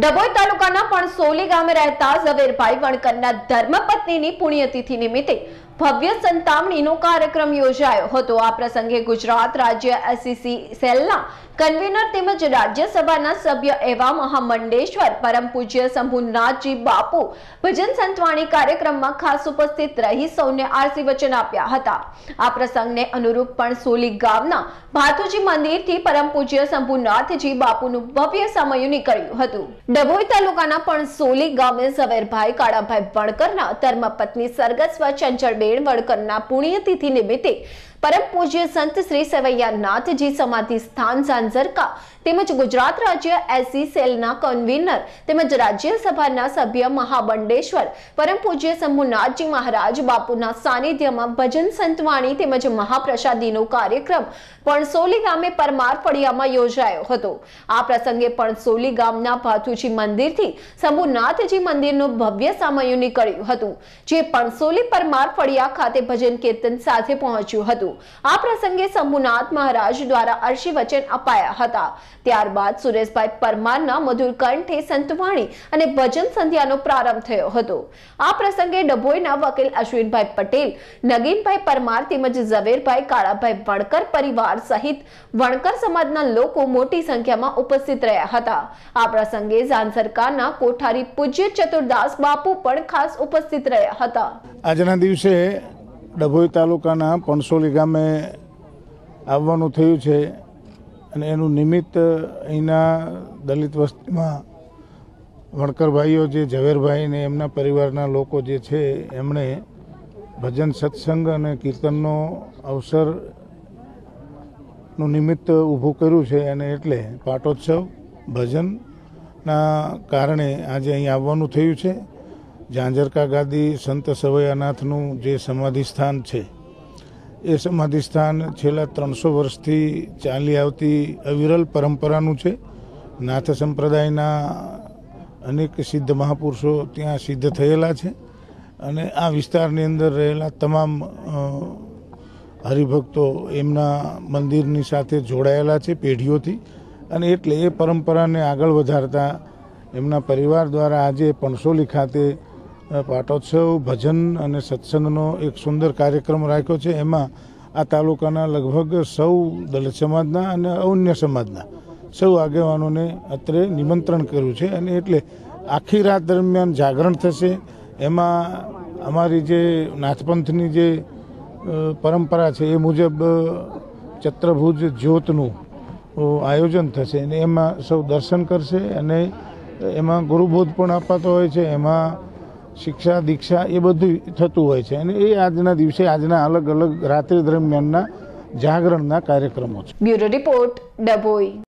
ડભોઈ તાલુકાના પણ સોલી ગામે રહેતા ઝવેરભાઈ વણકરના ધર્મપત્નીની પુણ્યતિથિ નિમિત્તે ભવ્ય સંતામણીનો કાર્યક્રમ યોજાયો હતો આ પ્રસંગે ગુજરાત રાજ્ય એસસીસી e સેલના કન્વીનર તેમજ રાજ્યસભાના સભ્ય એવા મહામંડેશ્વર પરમ પૂજ્ય શંભુનાથજી બાપુ ભજન સંતવાણી કાર્યક્રમમાં ખાસ ઉપસ્થિત રહી સૌને આરસી વચન આપ્યા હતા આ પ્રસંગને અનુરૂપ પણ સોલી ગામના ભાથુજી મંદિરથી પરમ પૂજ્ય શંભુનાથજી બાપુનું ભવ્ય સમય નીકળ્યું હતું ડભોઈ તાલુકાના પણ સોલી ગામે ઝવેરભાઈ કાળાભાઈ વણકરના ધર્મપત્ની સરગસ્વ ચંચળબેન વણકરના પુણ્યતિથિ નિમિત્તે પરમ પૂજ્ય સંત શ્રી સવૈયાનાથજી સમાધિ સ્થાન ઝાંઝરકા તેમજ ગુજરાત રાજ્ય એસી સેલના કન્વીનર તેમજ રાજ્યસભાના સભ્ય મહાબંડેશ્વર પરમ પૂજ્ય શંભુનાથજી મહારાજ બાપુના સાનિધ્યમાં ભજન સંતવાણી તેમજ મહાપ્રસાદીનો કાર્યક્રમ પણસોલી ગામે પરમાર ફળિયામાં યોજાયો હતો આ પ્રસંગે પણસોલી ગામના ભાથુજી મંદિરથી શંભુનાથજી મંદિરનું ભવ્ય સામયું નીકળ્યું હતું જે પણસોલી પરમાર ફળિયા ખાતે ભજન કીર્તન સાથે પહોંચ્યું હતું આ પ્રસંગે શંભુનાથ મહારાજ દ્વારા અર્શી વચન અપાયા હતા ત્યારબાદ સુરેશભાઈ પરમારના મધુર કંઠે સંતવાણી અને ભજન સંધ્યાનો પ્રારંભ થયો હતો આ પ્રસંગે ડભોઈના વકીલ અશ્વિનભાઈ પટેલ નગીનભાઈ પરમાર તેમજ ઝવેરભાઈ કાળાભાઈ વણકર પરિવાર સહિત વણકર સમાજના લોકો મોટી સંખ્યામાં ઉપસ્થિત રહ્યા હતા આ પ્રસંગે ઝાન સરકારના કોઠારી પૂજ્ય ચતુર્દાસ બાપુ પણ ખાસ ઉપસ્થિત રહ્યા હતા આજના દિવસે ડભોઈ તાલુકાના પણસોલી ગામે આવવાનું થયું છે અને એનું નિમિત્ત અહીંના દલિત વસ્તીમાં વણકરભાઈઓ જે ઝવેરભાઈ ને એમના પરિવારના લોકો જે છે એમણે ભજન સત્સંગ અને કીર્તનનો અવસરનું નિમિત્ત ઊભું કર્યું છે અને એટલે પાટોત્સવ ભજનના કારણે આજે અહીં આવવાનું થયું છે ઝાંઝરકા ગાદી સંત સવૈયાનાથનું જે સમાધિ સ્થાન છે એ સમાધિ સ્થાન છેલ્લા ત્રણસો વર્ષથી ચાલી આવતી અવિરલ પરંપરાનું છે નાથ સંપ્રદાયના અનેક સિદ્ધ મહાપુરુષો ત્યાં સિદ્ધ થયેલા છે અને આ વિસ્તારની અંદર રહેલા તમામ હરિભક્તો એમના મંદિરની સાથે જોડાયેલા છે પેઢીઓથી અને એટલે એ પરંપરાને આગળ વધારતા એમના પરિવાર દ્વારા આજે પણસોલી ખાતે પાટોત્સવ ભજન અને સત્સંગનો એક સુંદર કાર્યક્રમ રાખ્યો છે એમાં આ તાલુકાના લગભગ સૌ દલિત સમાજના અને અન્ય સમાજના સૌ આગેવાનોને અત્રે નિમંત્રણ કર્યું છે અને એટલે આખી રાત દરમિયાન જાગરણ થશે એમાં અમારી જે નાથપંથની જે પરંપરા છે એ મુજબ ચત્રભુજ જ્યોતનું આયોજન થશે અને એમાં સૌ દર્શન કરશે અને એમાં ગુરુબોધ પણ અપાતો હોય છે એમાં શિક્ષા દીક્ષા એ બધું થતું હોય છે અને એ આજના દિવસે આજના અલગ અલગ રાત્રિ દરમિયાનના જાગરણના કાર્યક્રમો છે બ્યુરો રિપોર્ટ ડભોઈ